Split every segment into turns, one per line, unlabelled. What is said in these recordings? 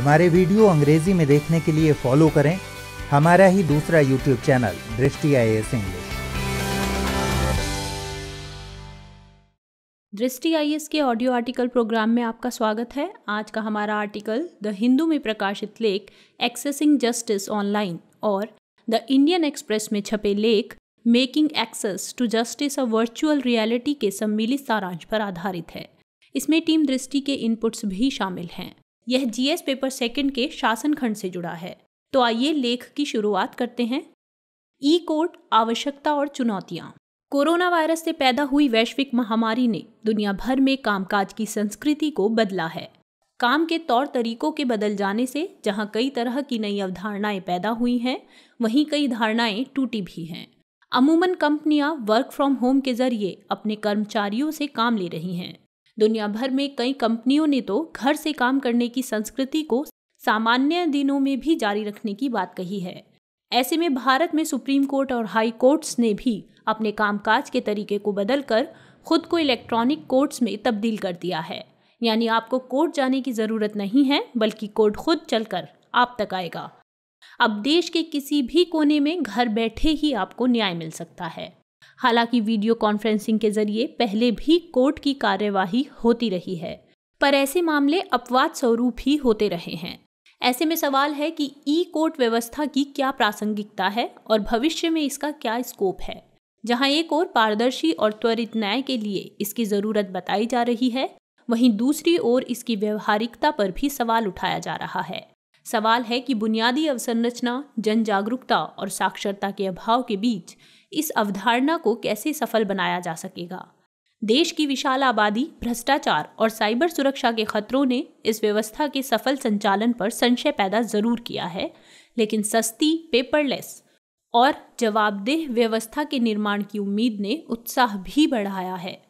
हमारे वीडियो अंग्रेजी में देखने के लिए फॉलो करें हमारा ही दूसरा यूट्यूब चैनल दृष्टि आई इंग्लिश दृष्टि आई के ऑडियो आर्टिकल प्रोग्राम में आपका स्वागत है आज का हमारा आर्टिकल द हिंदू में प्रकाशित लेख एक्सेसिंग जस्टिस ऑनलाइन और द इंडियन एक्सप्रेस में छपे लेख making access to justice a virtual reality के सम्मिलित सारांश पर आधारित है इसमें टीम दृष्टि के इनपुट्स भी शामिल हैं यह जीएस पेपर सेकंड के शासन खंड से जुड़ा है तो आइए लेख की शुरुआत करते हैं ई कोर्ट आवश्यकता और चुनौतियां कोरोना वायरस से पैदा हुई वैश्विक महामारी ने दुनिया भर में कामकाज की संस्कृति को बदला है काम के तौर तरीकों के बदल जाने से जहां कई तरह की नई अवधारणाएं पैदा हुई हैं वहीं कई धारणाएं टूटी भी हैं अमूमन कंपनियां वर्क फ्रॉम होम के जरिए अपने कर्मचारियों से काम ले रही हैं दुनिया भर में कई कंपनियों ने तो घर से काम करने की संस्कृति को सामान्य दिनों में भी जारी रखने की बात कही है ऐसे में भारत में सुप्रीम कोर्ट और हाई कोर्ट्स ने भी अपने कामकाज के तरीके को बदलकर खुद को इलेक्ट्रॉनिक कोर्ट्स में तब्दील कर दिया है यानी आपको कोर्ट जाने की ज़रूरत नहीं है बल्कि कोर्ट खुद चलकर आप तक आएगा अब देश के किसी भी कोने में घर बैठे ही आपको न्याय मिल सकता है हालांकि वीडियो कॉन्फ्रेंसिंग के जरिए पहले भी कोर्ट की कार्यवाही होती रही है पर ऐसे मामले अपवाद स्वरूप ही होते रहे हैं ऐसे में सवाल है कि ई कोर्ट व्यवस्था की क्या प्रासंगिकता है और भविष्य में इसका क्या स्कोप है जहां एक ओर पारदर्शी और त्वरित न्याय के लिए इसकी ज़रूरत बताई जा रही है वहीं दूसरी ओर इसकी व्यवहारिकता पर भी सवाल उठाया जा रहा है सवाल है कि बुनियादी अवसंरचना जन जागरूकता और साक्षरता के अभाव के बीच इस अवधारणा को कैसे सफल बनाया जा सकेगा देश की विशाल आबादी भ्रष्टाचार और साइबर सुरक्षा के खतरों ने इस व्यवस्था के सफल संचालन पर संशय पैदा जरूर किया है लेकिन सस्ती पेपरलेस और जवाबदेह व्यवस्था के निर्माण की उम्मीद ने उत्साह भी बढ़ाया है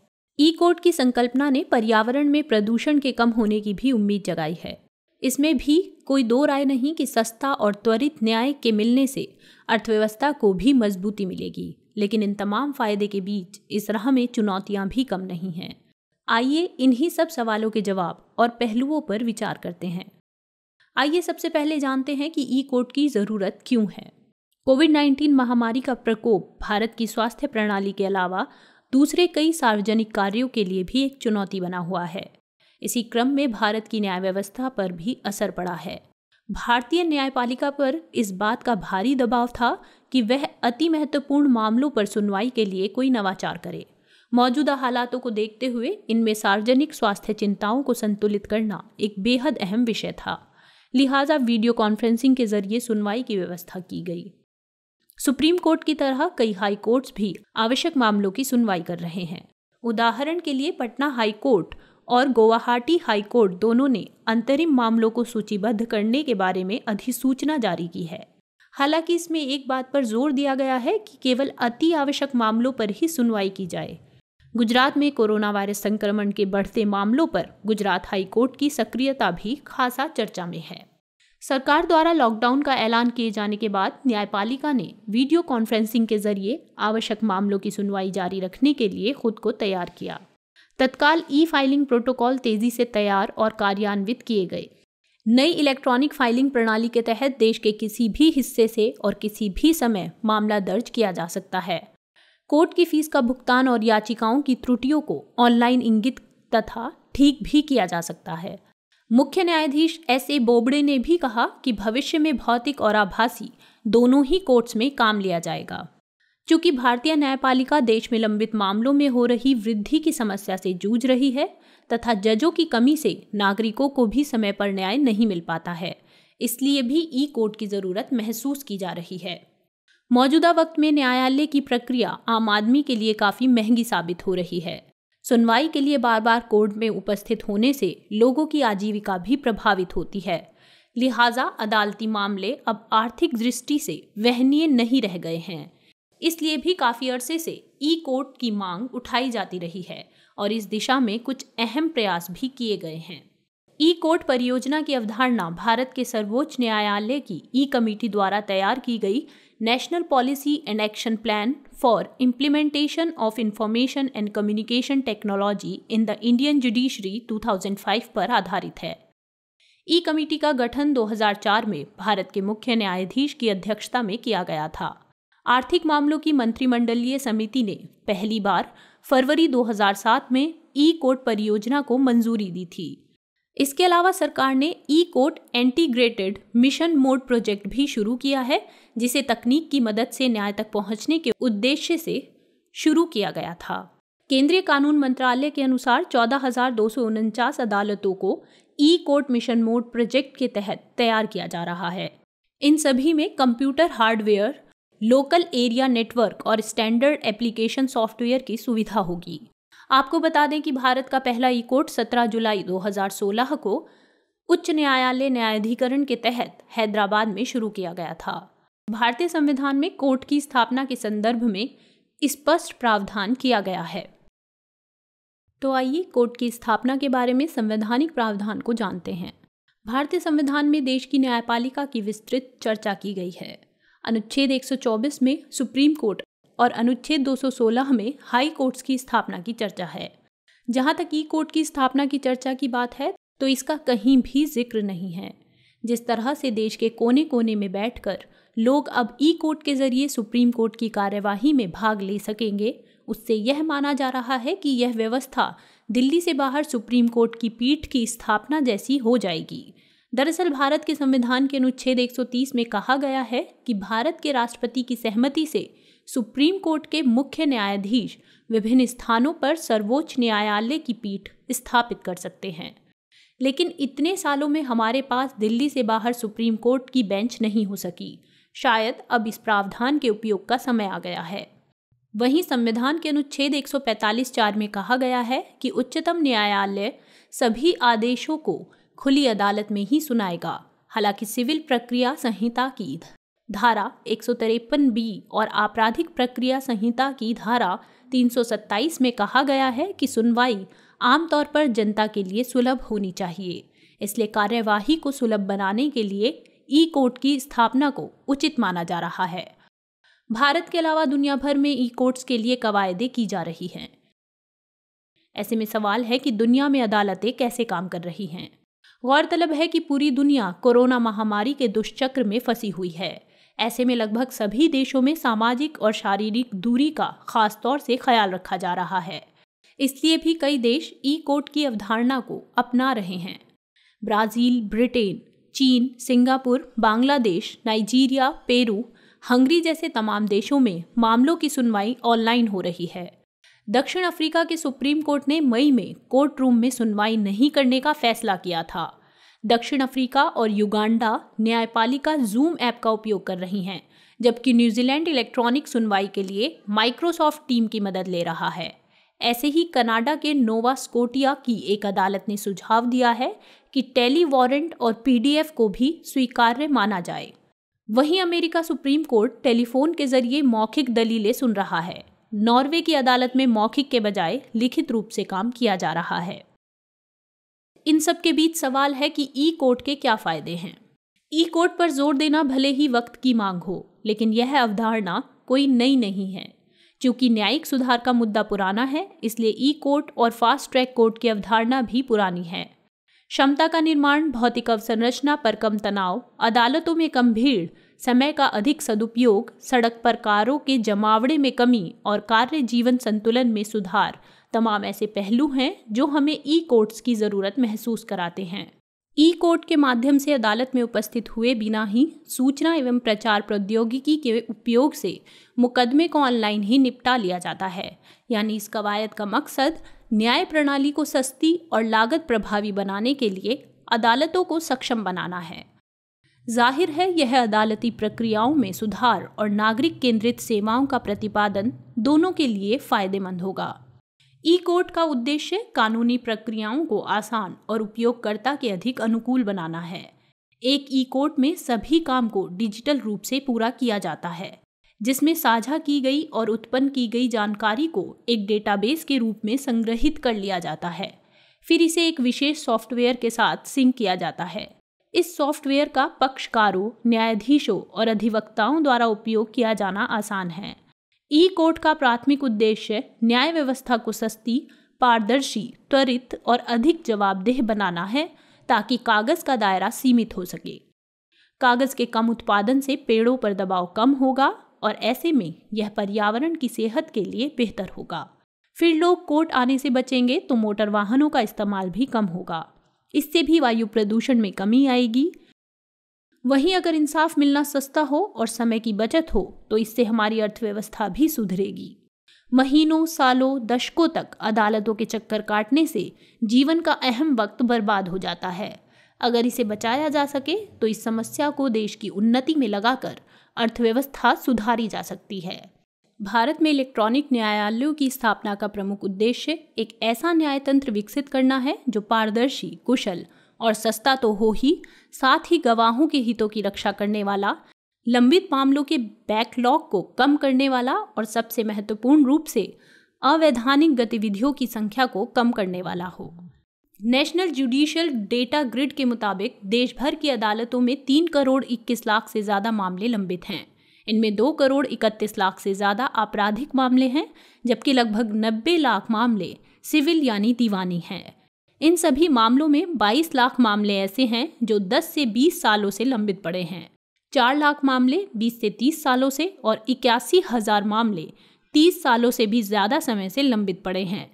ई कोर्ट की संकल्पना ने पर्यावरण में प्रदूषण के कम होने की भी उम्मीद जगाई है इसमें भी कोई दो राय नहीं कि सस्ता और त्वरित न्याय के मिलने से अर्थव्यवस्था को भी मजबूती मिलेगी लेकिन इन तमाम फायदे के बीच इस राह में चुनौतियां भी कम नहीं हैं आइए इन्हीं सब सवालों के जवाब और पहलुओं पर विचार करते हैं आइए सबसे पहले जानते हैं कि ई कोर्ट की ज़रूरत क्यों है कोविड 19 महामारी का प्रकोप भारत की स्वास्थ्य प्रणाली के अलावा दूसरे कई सार्वजनिक कार्यों के लिए भी एक चुनौती बना हुआ है इसी क्रम में भारत की न्याय व्यवस्था पर भी असर पड़ा है भारतीय न्यायपालिका पर इस बात का भारी दबाव था कि वह अति महत्वपूर्ण मामलों पर सुनवाई के लिए कोई नवाचार करे मौजूदा हालातों को देखते हुए इनमें सार्वजनिक स्वास्थ्य चिंताओं को संतुलित करना एक बेहद अहम विषय था लिहाजा वीडियो कॉन्फ्रेंसिंग के जरिए सुनवाई की व्यवस्था की गई सुप्रीम कोर्ट की तरह कई हाई कोर्ट्स भी आवश्यक मामलों की सुनवाई कर रहे हैं उदाहरण के लिए पटना हाई कोर्ट और गुवाहाटी हाईकोर्ट दोनों ने अंतरिम मामलों को सूचीबद्ध करने के बारे में अधिसूचना जारी की है हालांकि इसमें एक बात पर जोर दिया गया है कि केवल अति आवश्यक मामलों पर ही सुनवाई की जाए गुजरात में कोरोना वायरस संक्रमण के बढ़ते मामलों पर गुजरात हाईकोर्ट की सक्रियता भी खासा चर्चा में है सरकार द्वारा लॉकडाउन का ऐलान किए जाने के बाद न्यायपालिका ने वीडियो कॉन्फ्रेंसिंग के जरिए आवश्यक मामलों की सुनवाई जारी रखने के लिए खुद को तैयार किया तत्काल ई फाइलिंग प्रोटोकॉल तेजी से तैयार और कार्यान्वित किए गए नई इलेक्ट्रॉनिक फाइलिंग प्रणाली के तहत देश के किसी भी हिस्से से और किसी भी समय मामला दर्ज किया जा सकता है कोर्ट की फीस का भुगतान और याचिकाओं की त्रुटियों को ऑनलाइन इंगित तथा ठीक भी किया जा सकता है मुख्य न्यायाधीश एस ए बोबड़े ने भी कहा कि भविष्य में भौतिक और आभासी दोनों ही कोर्ट्स में काम लिया जाएगा चूंकि भारतीय न्यायपालिका देश में लंबित मामलों में हो रही वृद्धि की समस्या से जूझ रही है तथा जजों की कमी से नागरिकों को भी समय पर न्याय नहीं मिल पाता है इसलिए भी ई कोर्ट की ज़रूरत महसूस की जा रही है मौजूदा वक्त में न्यायालय की प्रक्रिया आम आदमी के लिए काफ़ी महंगी साबित हो रही है सुनवाई के लिए बार बार कोर्ट में उपस्थित होने से लोगों की आजीविका भी प्रभावित होती है लिहाजा अदालती मामले अब आर्थिक दृष्टि से वहनीय नहीं रह गए हैं इसलिए भी काफ़ी अरसे से ई कोर्ट की मांग उठाई जाती रही है और इस दिशा में कुछ अहम प्रयास भी किए गए हैं ई कोर्ट परियोजना की अवधारणा भारत के सर्वोच्च न्यायालय की ई कमेटी द्वारा तैयार की गई national policy and action plan for implementation of information and communication technology in the Indian judiciary 2005 पर आधारित है ई कमेटी का गठन 2004 में भारत के मुख्य न्यायाधीश की अध्यक्षता में किया गया था आर्थिक मामलों की मंत्रिमंडलीय समिति ने पहली बार फरवरी 2007 में ई कोर्ट परियोजना को मंजूरी दी थी इसके अलावा सरकार ने e court integrated mission mode project भी शुरू किया है जिसे तकनीक की मदद से न्याय तक पहुंचने के उद्देश्य से शुरू किया गया था केंद्रीय कानून मंत्रालय के अनुसार चौदह अदालतों को e court mission mode project के तहत तैयार किया जा रहा है इन सभी में computer hardware local area network और स्टैंडर्ड एप्लीकेशन सॉफ्टवेयर की सुविधा होगी आपको बता दें कि भारत का पहला ई कोर्ट सत्रह जुलाई 2016 को उच्च न्यायालय न्यायाधिकरण के तहत हैदराबाद में शुरू किया गया था भारतीय संविधान में कोर्ट की स्थापना के संदर्भ में स्पष्ट प्रावधान किया गया है तो आइए कोर्ट की स्थापना के बारे में संवैधानिक प्रावधान को जानते हैं भारतीय संविधान में देश की न्यायपालिका की विस्तृत चर्चा की गई है अनुच्छेद 124 में सुप्रीम कोर्ट और अनुच्छेद 216 में हाई कोर्ट्स की स्थापना की चर्चा है जहां तक ई कोर्ट की स्थापना की चर्चा की बात है तो इसका कहीं भी जिक्र नहीं है जिस तरह से देश के कोने कोने में बैठकर लोग अब ई कोर्ट के जरिए सुप्रीम कोर्ट की कार्यवाही में भाग ले सकेंगे उससे यह माना जा रहा है कि यह व्यवस्था दिल्ली से बाहर सुप्रीम कोर्ट की पीठ की स्थापना जैसी हो जाएगी दरअसल भारत के संविधान के अनुच्छेद 130 में कहा गया है कि भारत के राष्ट्रपति की सहमति से सुप्रीम कोर्ट के मुख्य न्यायाधीश विभिन्न स्थानों पर सर्वोच्च न्यायालय की पीठ स्थापित कर सकते हैं लेकिन इतने सालों में हमारे पास दिल्ली से बाहर सुप्रीम कोर्ट की बेंच नहीं हो सकी शायद अब इस प्रावधान के उपयोग का समय आ गया है वहीं संविधान के अनुच्छेद 145 चार में कहा गया है कि उच्चतम न्यायालय सभी आदेशों को खुली अदालत में ही सुनाएगा हालांकि सिविल प्रक्रिया संहिता की धारा एक बी और आपराधिक प्रक्रिया संहिता की धारा 327 में कहा गया है कि सुनवाई आमतौर पर जनता के लिए सुलभ होनी चाहिए इसलिए कार्यवाही को सुलभ बनाने के लिए ई कोर्ट की स्थापना को उचित माना जा रहा है भारत के अलावा दुनिया भर में ई कोर्ट्स के लिए कवायदे की जा रही हैं ऐसे में सवाल है कि दुनिया में अदालतें कैसे काम कर रही हैं गौरतलब है कि पूरी दुनिया कोरोना महामारी के दुष्चक्र में फंसी हुई है ऐसे में लगभग सभी देशों में सामाजिक और शारीरिक दूरी का खास तौर से ख्याल रखा जा रहा है इसलिए भी कई देश ई कोर्ट की अवधारणा को अपना रहे हैं ब्राज़ील ब्रिटेन चीन Singapore Bangladesh Nigeria Peru Hungary जैसे तमाम देशों में मामलों की सुनवाई ऑनलाइन हो रही है दक्षिण अफ्रीका के सुप्रीम कोर्ट ने मई में कोर्ट रूम में सुनवाई नहीं करने का फैसला किया था दक्षिण अफ्रीका और युगांडा न्यायपालिका जूम ऐप का उपयोग कर रही हैं जबकि न्यूजीलैंड इलेक्ट्रॉनिक सुनवाई के लिए माइक्रोसॉफ्ट टीम की मदद ले रहा है ऐसे ही कनाडा के नोवा स्कोटिया की एक अदालत ने सुझाव दिया है कि टेली वारंट और पीडीएफ को भी स्वीकार्य माना जाए वहीं अमेरिका सुप्रीम कोर्ट टेलीफोन के जरिए मौखिक दलीलें सुन रहा है नॉर्वे की अदालत में मौखिक के बजाय लिखित रूप से काम किया जा रहा है इन सब के बीच सवाल है कि ई कोर्ट के क्या फायदे हैं ई कोर्ट पर जोर देना भले ही वक्त की मांग हो लेकिन यह अवधारणा कोई नई नहीं है क्योंकि न्यायिक सुधार का मुद्दा पुराना है इसलिए ई कोर्ट और फास्ट ट्रैक कोर्ट की अवधारणा भी पुरानी है क्षमता का निर्माण भौतिक अवसंरचना पर कम तनाव अदालतों में कम भीड़ समय का अधिक सदुपयोग सड़क पर कारों के जमावड़े में कमी और कार्य जीवन संतुलन में सुधार तमाम ऐसे पहलू हैं जो हमें ई कोर्ट्स की ज़रूरत महसूस कराते हैं ई कोर्ट के माध्यम से अदालत में उपस्थित हुए बिना ही सूचना एवं प्रचार प्रौद्योगिकी के उपयोग से मुकदमे को ऑनलाइन ही निपटा लिया जाता है यानी इस कवायद का मकसद न्याय प्रणाली को सस्ती और लागत प्रभावी बनाने के लिए अदालतों को सक्षम बनाना है जाहिर है यह अदालती प्रक्रियाओं में सुधार और नागरिक केंद्रित सेवाओं का प्रतिपादन दोनों के लिए फायदेमंद होगा ई कोर्ट का उद्देश्य कानूनी प्रक्रियाओं को आसान और उपयोगकर्ता के अधिक अनुकूल बनाना है एक ई कोर्ट में सभी काम को डिजिटल रूप से पूरा किया जाता है जिसमें साझा की गई और उत्पन्न की गई जानकारी को एक डेटाबेस के रूप में संग्रहित कर लिया जाता है फिर इसे एक विशेष सॉफ्टवेयर के साथ सिंक किया जाता है इस सॉफ्टवेयर का पक्षकारों न्यायाधीशों और अधिवक्ताओं द्वारा उपयोग किया जाना आसान है ई कोर्ट का प्राथमिक उद्देश्य न्याय व्यवस्था को सस्ती पारदर्शी त्वरित और अधिक जवाबदेह बनाना है ताकि कागज़ का दायरा सीमित हो सके कागज़ के कम उत्पादन से पेड़ों पर दबाव कम होगा और ऐसे में यह पर्यावरण की सेहत के लिए बेहतर होगा फिर लोग कोर्ट आने से बचेंगे तो मोटर वाहनों का इस्तेमाल भी कम होगा इससे भी वायु प्रदूषण में कमी आएगी वहीं अगर इंसाफ मिलना सस्ता हो और समय की बचत हो तो इससे हमारी अर्थव्यवस्था भी सुधरेगी महीनों सालों दशकों तक अदालतों के चक्कर काटने से जीवन का अहम वक्त बर्बाद हो जाता है अगर इसे बचाया जा सके तो इस समस्या को देश की उन्नति में लगाकर अर्थव्यवस्था सुधारी जा सकती है भारत में इलेक्ट्रॉनिक न्यायालयों की स्थापना का प्रमुख उद्देश्य एक ऐसा न्यायतंत्र विकसित करना है जो पारदर्शी कुशल और सस्ता तो हो ही साथ ही गवाहों के हितों की रक्षा करने वाला लंबित मामलों के बैकलॉग को कम करने वाला और सबसे महत्वपूर्ण रूप से अवैधानिक गतिविधियों की संख्या को कम करने वाला हो नेशनल जुडिशियल डेटा ग्रिड के मुताबिक देश भर की अदालतों में तीन करोड़ इक्कीस लाख से ज़्यादा मामले लंबित हैं इनमें दो करोड़ इकतीस लाख से ज़्यादा आपराधिक मामले हैं जबकि लगभग नब्बे लाख मामले सिविल यानी दीवानी हैं इन सभी मामलों में 22 लाख मामले ऐसे हैं जो 10 से 20 सालों से लंबित पड़े हैं चार लाख मामले 20 से 30 सालों से और इक्यासी हजार मामले 30 सालों से भी ज़्यादा समय से लंबित पड़े हैं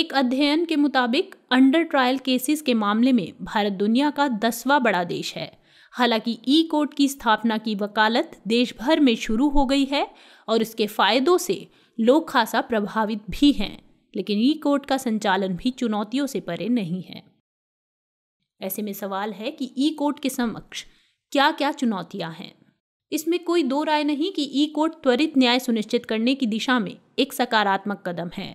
एक अध्ययन के मुताबिक अंडर ट्रायल केसेस के मामले में भारत दुनिया का दसवां बड़ा देश है हालांकि ई कोर्ट की स्थापना की वकालत देश भर में शुरू हो गई है और इसके फायदों से लोग खासा प्रभावित भी हैं लेकिन ई कोर्ट का संचालन भी चुनौतियों से परे नहीं है ऐसे में सवाल है कि ई कोर्ट के समक्ष क्या क्या चुनौतियां हैं इसमें कोई दो राय नहीं कि ई कोर्ट त्वरित न्याय सुनिश्चित करने की दिशा में एक सकारात्मक कदम है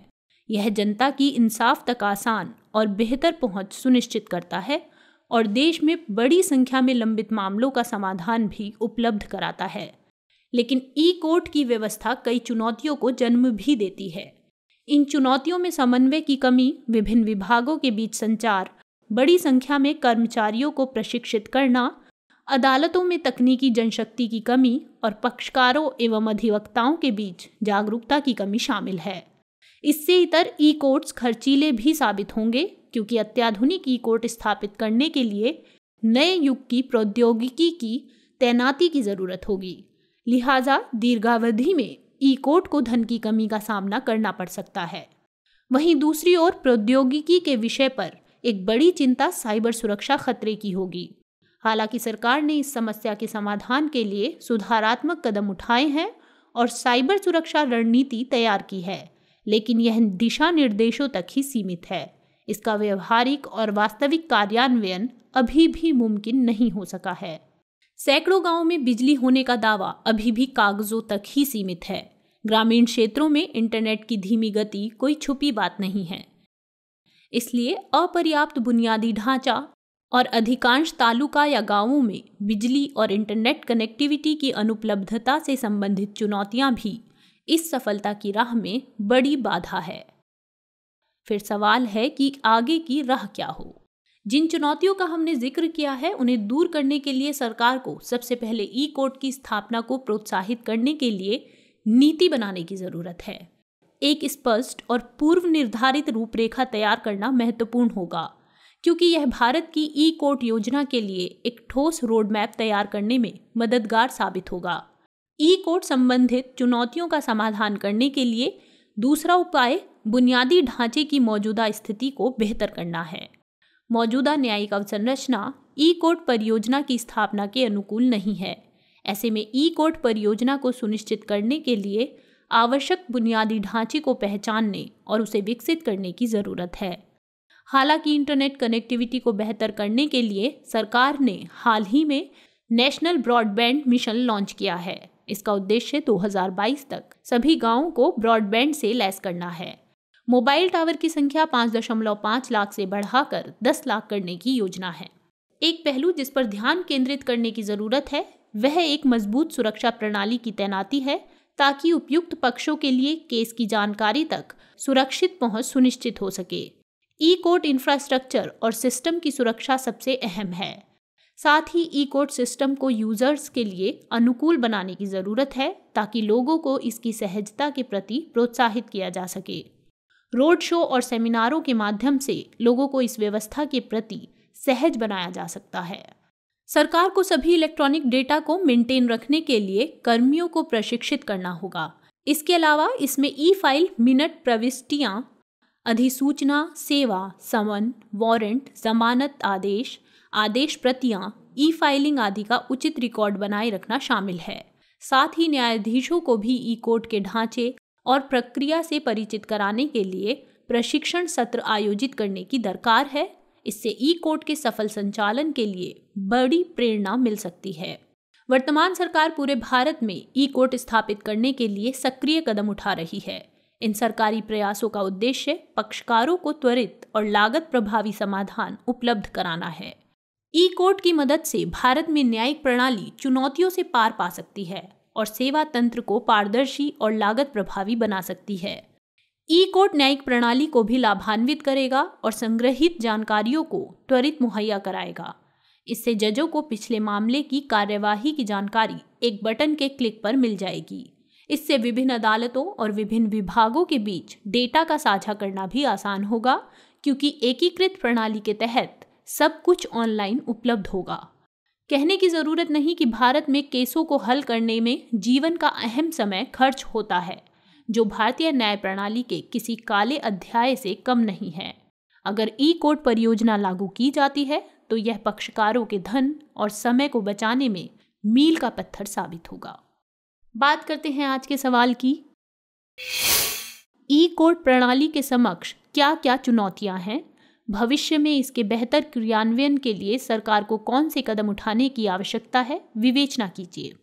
यह जनता की इंसाफ तक आसान और बेहतर पहुंच सुनिश्चित करता है और देश में बड़ी संख्या में लंबित मामलों का समाधान भी उपलब्ध कराता है लेकिन ई कोर्ट की व्यवस्था कई चुनौतियों को जन्म भी देती है इन चुनौतियों में समन्वय की कमी विभिन्न विभागों के बीच संचार बड़ी संख्या में कर्मचारियों को प्रशिक्षित करना अदालतों में तकनीकी जनशक्ति की कमी और पक्षकारों एवं अधिवक्ताओं के बीच जागरूकता की कमी शामिल है इससे इतर ई कोर्ट्स खर्चीले भी साबित होंगे क्योंकि अत्याधुनिक ई कोर्ट स्थापित करने के लिए नए युग की प्रौद्योगिकी की तैनाती की जरूरत होगी लिहाजा दीर्घावधि में ई कोर्ट को धन की कमी का सामना करना पड़ सकता है वहीं दूसरी ओर प्रौद्योगिकी के विषय पर एक बड़ी चिंता साइबर सुरक्षा खतरे की होगी हालांकि सरकार ने इस समस्या के समाधान के लिए सुधारात्मक कदम उठाए हैं और साइबर सुरक्षा रणनीति तैयार की है लेकिन यह दिशा निर्देशों तक ही सीमित है इसका व्यवहारिक और वास्तविक कार्यान्वयन अभी भी मुमकिन नहीं हो सका है सैकड़ों गांवों में बिजली होने का दावा अभी भी कागजों तक ही सीमित है ग्रामीण क्षेत्रों में इंटरनेट की धीमी गति कोई छुपी बात नहीं है इसलिए अपर्याप्त बुनियादी ढांचा और अधिकांश तालुका या गांवों में बिजली और इंटरनेट कनेक्टिविटी की अनुपलब्धता से संबंधित चुनौतियां भी इस सफलता की राह में बड़ी बाधा है फिर सवाल है कि आगे की राह क्या हो जिन चुनौतियों का हमने जिक्र किया है उन्हें दूर करने के लिए सरकार को सबसे पहले ई कोर्ट की स्थापना को प्रोत्साहित करने के लिए नीति बनाने की ज़रूरत है एक स्पष्ट और पूर्व निर्धारित रूपरेखा तैयार करना महत्वपूर्ण होगा क्योंकि यह भारत की ई कोर्ट योजना के लिए एक ठोस रोडमैप तैयार करने में मददगार साबित होगा ई कोर्ट संबंधित चुनौतियों का समाधान करने के लिए दूसरा उपाय बुनियादी ढांचे की मौजूदा स्थिति को बेहतर करना है मौजूदा न्यायिक अवसंरचना ई कोर्ट परियोजना की स्थापना के अनुकूल नहीं है ऐसे में ई कोर्ट परियोजना को सुनिश्चित करने के लिए आवश्यक बुनियादी ढांचे को पहचानने और उसे विकसित करने की ज़रूरत है हालांकि इंटरनेट कनेक्टिविटी को बेहतर करने के लिए सरकार ने हाल ही में नेशनल ब्रॉडबैंड मिशन लॉन्च किया है इसका उद्देश्य 2022 तक सभी गांवों को ब्रॉडबैंड से लैस करना है मोबाइल टावर की संख्या 5.5 लाख से बढ़ाकर 10 लाख करने की योजना है एक पहलू जिस पर ध्यान केंद्रित करने की ज़रूरत है वह एक मजबूत सुरक्षा प्रणाली की तैनाती है ताकि उपयुक्त पक्षों के लिए केस की जानकारी तक सुरक्षित पहुंच सुनिश्चित हो सके ई कोर्ट इंफ्रास्ट्रक्चर और सिस्टम की सुरक्षा सबसे अहम है साथ ही ई कोड सिस्टम को यूजर्स के लिए अनुकूल बनाने की ज़रूरत है ताकि लोगों को इसकी सहजता के प्रति प्रोत्साहित किया जा सके रोड शो और सेमिनारों के माध्यम से लोगों को इस व्यवस्था के प्रति सहज बनाया जा सकता है सरकार को सभी इलेक्ट्रॉनिक डेटा को मेंटेन रखने के लिए कर्मियों को प्रशिक्षित करना होगा इसके अलावा इसमें ई फाइल मिनट प्रविष्टियाँ अधिसूचना सेवा समन वारंट जमानत आदेश आदेश प्रतियां ई फाइलिंग आदि का उचित रिकॉर्ड बनाए रखना शामिल है साथ ही न्यायाधीशों को भी ई कोर्ट के ढांचे और प्रक्रिया से परिचित कराने के लिए प्रशिक्षण सत्र आयोजित करने की दरकार है इससे ई कोर्ट के सफल संचालन के लिए बड़ी प्रेरणा मिल सकती है वर्तमान सरकार पूरे भारत में ई कोर्ट स्थापित करने के लिए सक्रिय कदम उठा रही है इन सरकारी प्रयासों का उद्देश्य पक्षकारों को त्वरित और लागत प्रभावी समाधान उपलब्ध कराना है ई कोर्ट की मदद से भारत में न्यायिक प्रणाली चुनौतियों से पार पा सकती है और सेवा तंत्र को पारदर्शी और लागत प्रभावी बना सकती है ई कोर्ट न्यायिक प्रणाली को भी लाभान्वित करेगा और संग्रहित जानकारियों को त्वरित मुहैया कराएगा इससे जजों को पिछले मामले की कार्यवाही की जानकारी एक बटन के क्लिक पर मिल जाएगी इससे विभिन्न अदालतों और विभिन्न विभागों के बीच डेटा का साझा करना भी आसान होगा क्योंकि एकीकृत प्रणाली के तहत सब कुछ ऑनलाइन उपलब्ध होगा कहने की ज़रूरत नहीं कि भारत में केसों को हल करने में जीवन का अहम समय खर्च होता है जो भारतीय न्याय प्रणाली के किसी काले अध्याय से कम नहीं है अगर ई कोर्ट परियोजना लागू की जाती है तो यह पक्षकारों के धन और समय को बचाने में मील का पत्थर साबित होगा बात करते हैं आज के सवाल की ई कोर्ट प्रणाली के समक्ष क्या क्या चुनौतियां हैं भविष्य में इसके बेहतर क्रियान्वयन के लिए सरकार को कौन से कदम उठाने की आवश्यकता है विवेचना कीजिए